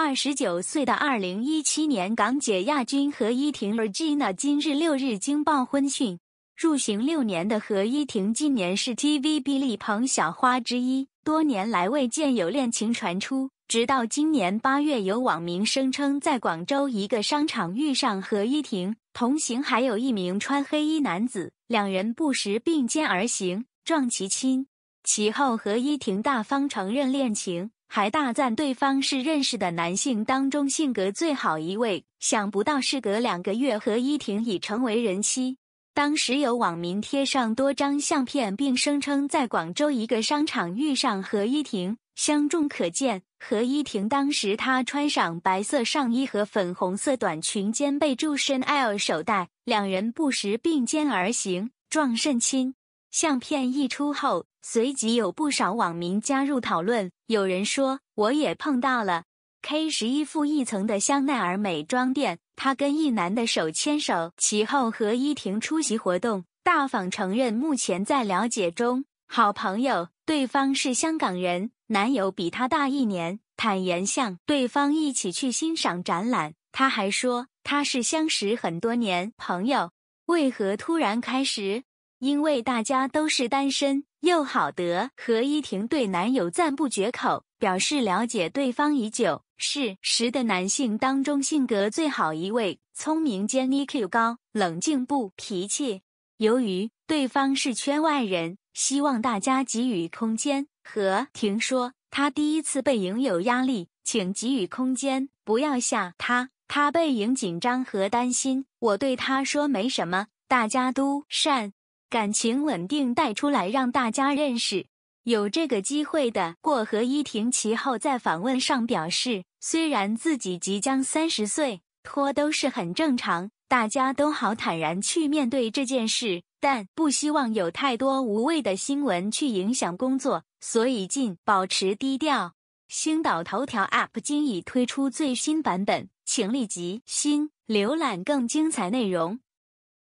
二十九岁的二零一七年港姐亚军何依婷 （Regina） 今日六日惊爆婚讯。入行六年的何依婷，今年是 TVB 力捧小花之一，多年来未见有恋情传出。直到今年八月，有网民声称在广州一个商场遇上何依婷，同行还有一名穿黑衣男子，两人不时并肩而行，撞其亲。其后何依婷大方承认恋情。还大赞对方是认识的男性当中性格最好一位，想不到事隔两个月何依婷已成为人妻。当时有网民贴上多张相片，并声称在广州一个商场遇上何依婷，相中可见何依婷当时她穿上白色上衣和粉红色短裙，肩背注身 l 手袋，两人不时并肩而行，状甚亲。相片一出后。随即有不少网民加入讨论，有人说我也碰到了。K 十一负一层的香奈儿美妆店，他跟一男的手牵手，其后和依婷出席活动，大方承认目前在了解中。好朋友，对方是香港人，男友比他大一年，坦言向对方一起去欣赏展览。他还说他是相识很多年朋友，为何突然开始？因为大家都是单身，又好得何依婷对男友赞不绝口，表示了解对方已久，是十的男性当中性格最好一位，聪明兼 e q 高，冷静不脾气。由于对方是圈外人，希望大家给予空间。何婷说，他第一次背影有压力，请给予空间，不要吓他。他背影紧张和担心，我对他说没什么，大家都善。感情稳定带出来让大家认识，有这个机会的。过河一婷其后在访问上表示，虽然自己即将三十岁，拖都是很正常，大家都好坦然去面对这件事，但不希望有太多无谓的新闻去影响工作，所以尽保持低调。星岛头条 App 今已推出最新版本，请立即新浏览更精彩内容。